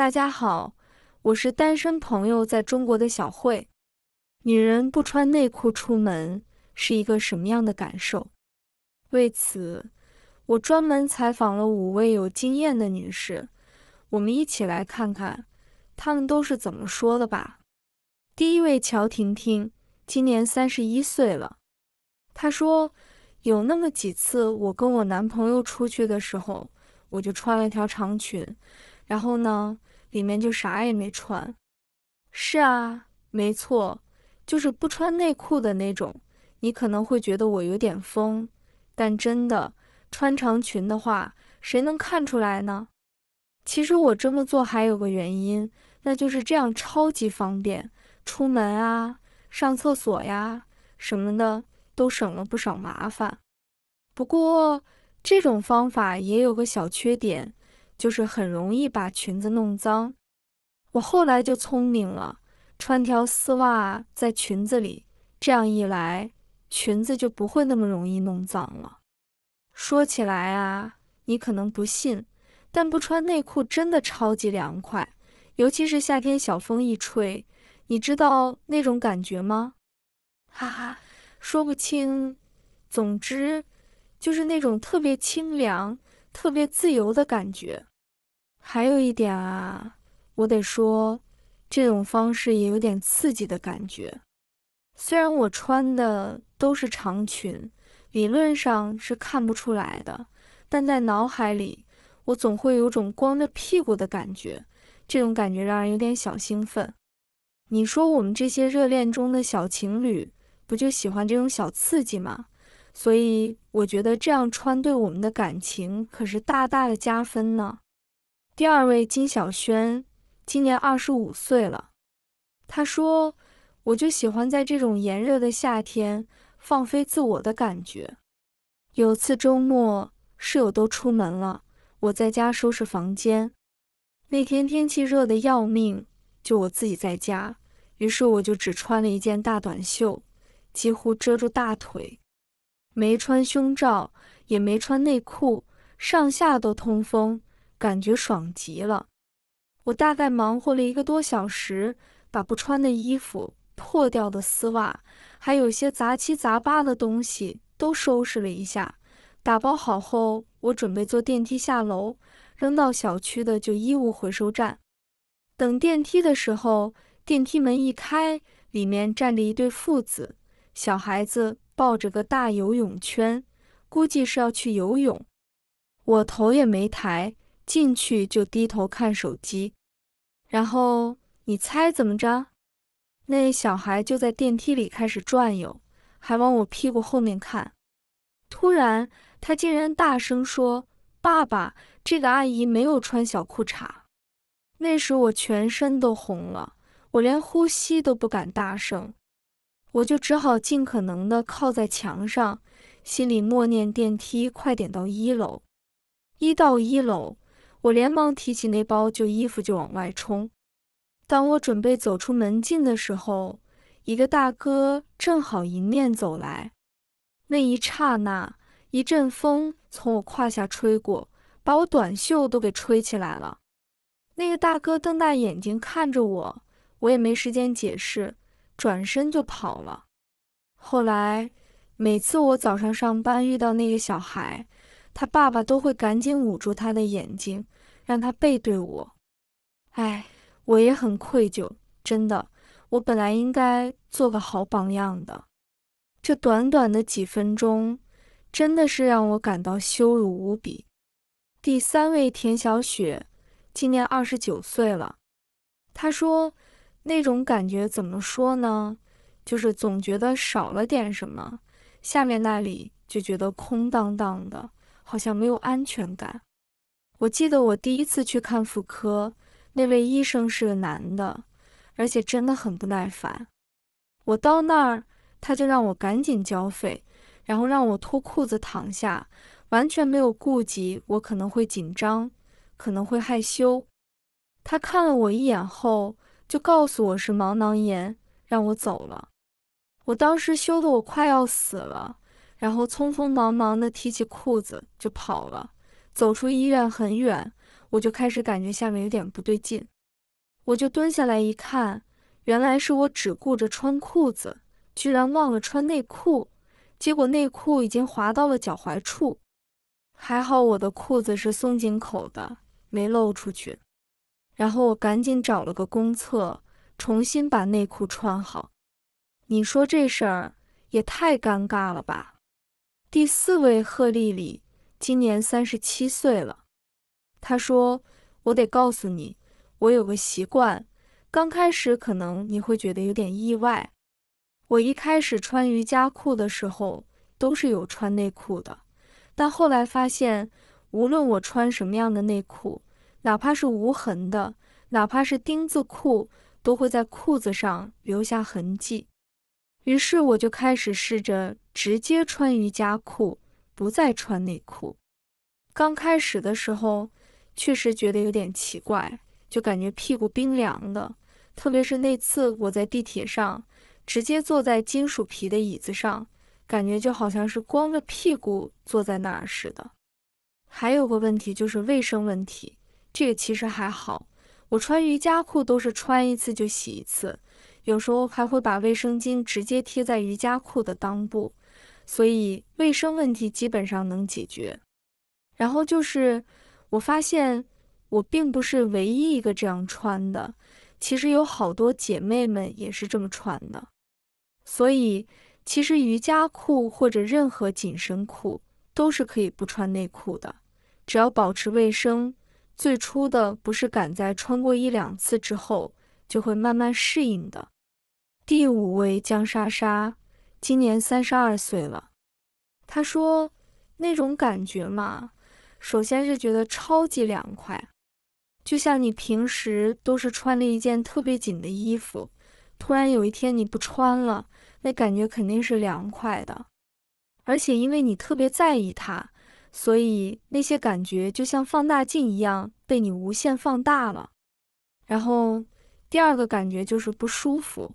大家好，我是单身朋友在中国的小慧。女人不穿内裤出门是一个什么样的感受？为此，我专门采访了五位有经验的女士，我们一起来看看她们都是怎么说的吧。第一位，乔婷婷，今年三十一岁了。她说，有那么几次我跟我男朋友出去的时候，我就穿了一条长裙，然后呢。里面就啥也没穿，是啊，没错，就是不穿内裤的那种。你可能会觉得我有点疯，但真的，穿长裙的话，谁能看出来呢？其实我这么做还有个原因，那就是这样超级方便，出门啊、上厕所呀什么的都省了不少麻烦。不过这种方法也有个小缺点。就是很容易把裙子弄脏，我后来就聪明了，穿条丝袜在裙子里，这样一来裙子就不会那么容易弄脏了。说起来啊，你可能不信，但不穿内裤真的超级凉快，尤其是夏天，小风一吹，你知道那种感觉吗？哈哈，说不清，总之就是那种特别清凉、特别自由的感觉。还有一点啊，我得说，这种方式也有点刺激的感觉。虽然我穿的都是长裙，理论上是看不出来的，但在脑海里，我总会有种光着屁股的感觉。这种感觉让人有点小兴奋。你说，我们这些热恋中的小情侣，不就喜欢这种小刺激吗？所以我觉得这样穿对我们的感情可是大大的加分呢。第二位金小轩，今年二十五岁了。他说：“我就喜欢在这种炎热的夏天放飞自我的感觉。有次周末，室友都出门了，我在家收拾房间。那天天气热的要命，就我自己在家，于是我就只穿了一件大短袖，几乎遮住大腿，没穿胸罩，也没穿内裤，上下都通风。”感觉爽极了！我大概忙活了一个多小时，把不穿的衣服、破掉的丝袜，还有些杂七杂八的东西都收拾了一下，打包好后，我准备坐电梯下楼，扔到小区的就衣物回收站。等电梯的时候，电梯门一开，里面站着一对父子，小孩子抱着个大游泳圈，估计是要去游泳。我头也没抬。进去就低头看手机，然后你猜怎么着？那小孩就在电梯里开始转悠，还往我屁股后面看。突然，他竟然大声说：“爸爸，这个阿姨没有穿小裤衩。”那时我全身都红了，我连呼吸都不敢大声，我就只好尽可能的靠在墙上，心里默念：“电梯快点到一楼，一到一楼。”我连忙提起那包旧衣服就往外冲。当我准备走出门禁的时候，一个大哥正好迎面走来。那一刹那，一阵风从我胯下吹过，把我短袖都给吹起来了。那个大哥瞪大眼睛看着我，我也没时间解释，转身就跑了。后来每次我早上上班遇到那个小孩。他爸爸都会赶紧捂住他的眼睛，让他背对我。哎，我也很愧疚，真的，我本来应该做个好榜样的。这短短的几分钟，真的是让我感到羞辱无比。第三位田小雪，今年二十九岁了。她说：“那种感觉怎么说呢？就是总觉得少了点什么，下面那里就觉得空荡荡的。”好像没有安全感。我记得我第一次去看妇科，那位医生是个男的，而且真的很不耐烦。我到那儿，他就让我赶紧交费，然后让我脱裤子躺下，完全没有顾及我可能会紧张，可能会害羞。他看了我一眼后，就告诉我是毛囊炎，让我走了。我当时羞得我快要死了。然后匆匆忙忙地提起裤子就跑了，走出医院很远，我就开始感觉下面有点不对劲，我就蹲下来一看，原来是我只顾着穿裤子，居然忘了穿内裤，结果内裤已经滑到了脚踝处，还好我的裤子是松紧口的，没露出去。然后我赶紧找了个公厕，重新把内裤穿好。你说这事儿也太尴尬了吧？第四位贺丽丽，今年三十七岁了。她说：“我得告诉你，我有个习惯。刚开始可能你会觉得有点意外。我一开始穿瑜伽裤的时候都是有穿内裤的，但后来发现，无论我穿什么样的内裤，哪怕是无痕的，哪怕是丁字裤，都会在裤子上留下痕迹。”于是我就开始试着直接穿瑜伽裤，不再穿内裤。刚开始的时候确实觉得有点奇怪，就感觉屁股冰凉的。特别是那次我在地铁上直接坐在金属皮的椅子上，感觉就好像是光着屁股坐在那儿似的。还有个问题就是卫生问题，这个其实还好，我穿瑜伽裤都是穿一次就洗一次。有时候还会把卫生巾直接贴在瑜伽裤的裆部，所以卫生问题基本上能解决。然后就是我发现我并不是唯一一个这样穿的，其实有好多姐妹们也是这么穿的。所以其实瑜伽裤或者任何紧身裤都是可以不穿内裤的，只要保持卫生。最初的不是赶在穿过一两次之后就会慢慢适应的。第五位江莎莎，今年三十二岁了。她说：“那种感觉嘛，首先是觉得超级凉快，就像你平时都是穿了一件特别紧的衣服，突然有一天你不穿了，那感觉肯定是凉快的。而且因为你特别在意它，所以那些感觉就像放大镜一样被你无限放大了。然后第二个感觉就是不舒服。”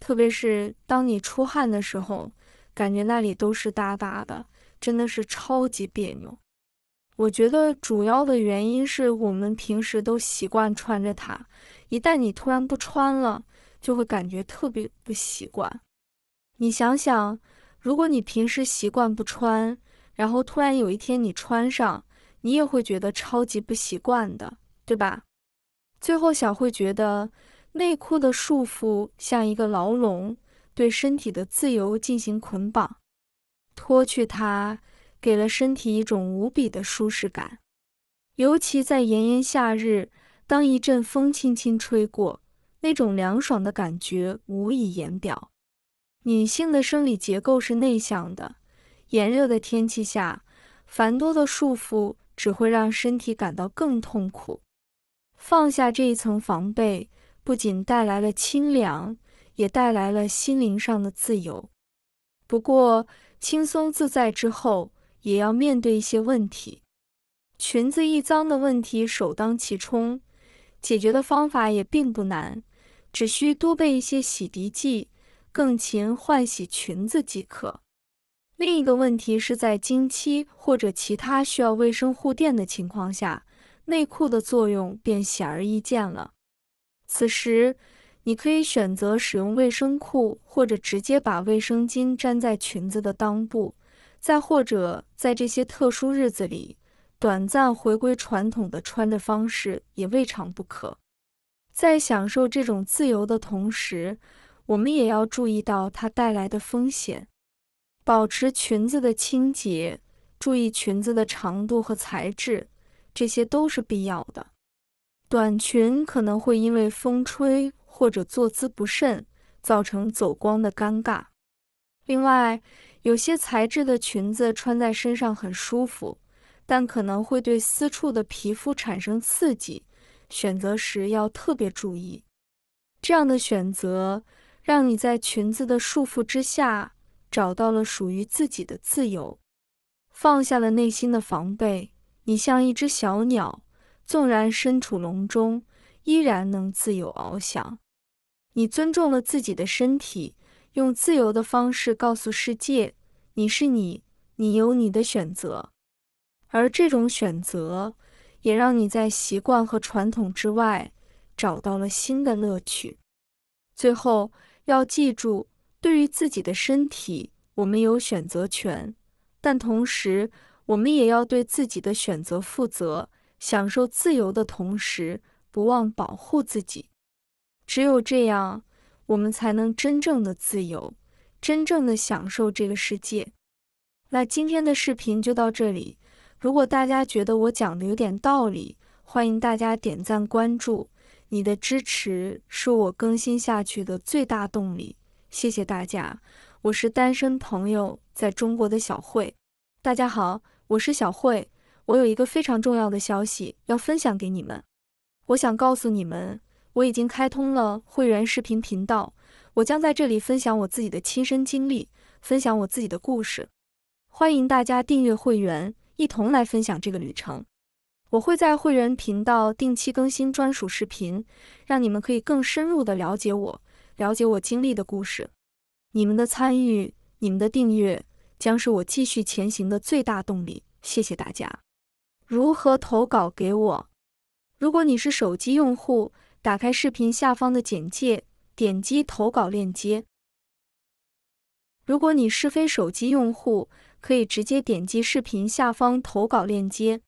特别是当你出汗的时候，感觉那里都是哒哒的，真的是超级别扭。我觉得主要的原因是我们平时都习惯穿着它，一旦你突然不穿了，就会感觉特别不习惯。你想想，如果你平时习惯不穿，然后突然有一天你穿上，你也会觉得超级不习惯的，对吧？最后小慧觉得。内裤的束缚像一个牢笼，对身体的自由进行捆绑。脱去它，给了身体一种无比的舒适感。尤其在炎炎夏日，当一阵风轻轻吹过，那种凉爽的感觉无以言表。女性的生理结构是内向的，炎热的天气下，繁多的束缚只会让身体感到更痛苦。放下这一层防备。不仅带来了清凉，也带来了心灵上的自由。不过，轻松自在之后，也要面对一些问题。裙子易脏的问题首当其冲，解决的方法也并不难，只需多备一些洗涤剂，更勤换洗裙子即可。另一个问题是在经期或者其他需要卫生护垫的情况下，内裤的作用便显而易见了。此时，你可以选择使用卫生裤，或者直接把卫生巾粘在裙子的裆部，再或者在这些特殊日子里，短暂回归传统的穿着方式也未尝不可。在享受这种自由的同时，我们也要注意到它带来的风险，保持裙子的清洁，注意裙子的长度和材质，这些都是必要的。短裙可能会因为风吹或者坐姿不慎造成走光的尴尬。另外，有些材质的裙子穿在身上很舒服，但可能会对私处的皮肤产生刺激，选择时要特别注意。这样的选择让你在裙子的束缚之下找到了属于自己的自由，放下了内心的防备，你像一只小鸟。纵然身处笼中，依然能自由翱翔。你尊重了自己的身体，用自由的方式告诉世界：你是你，你有你的选择。而这种选择，也让你在习惯和传统之外，找到了新的乐趣。最后，要记住：对于自己的身体，我们有选择权，但同时，我们也要对自己的选择负责。享受自由的同时，不忘保护自己。只有这样，我们才能真正的自由，真正的享受这个世界。那今天的视频就到这里。如果大家觉得我讲的有点道理，欢迎大家点赞关注。你的支持是我更新下去的最大动力。谢谢大家。我是单身朋友在中国的小慧。大家好，我是小慧。我有一个非常重要的消息要分享给你们。我想告诉你们，我已经开通了会员视频频道，我将在这里分享我自己的亲身经历，分享我自己的故事。欢迎大家订阅会员，一同来分享这个旅程。我会在会员频道定期更新专属视频，让你们可以更深入的了解我，了解我经历的故事。你们的参与，你们的订阅，将是我继续前行的最大动力。谢谢大家。如何投稿给我？如果你是手机用户，打开视频下方的简介，点击投稿链接；如果你是非手机用户，可以直接点击视频下方投稿链接。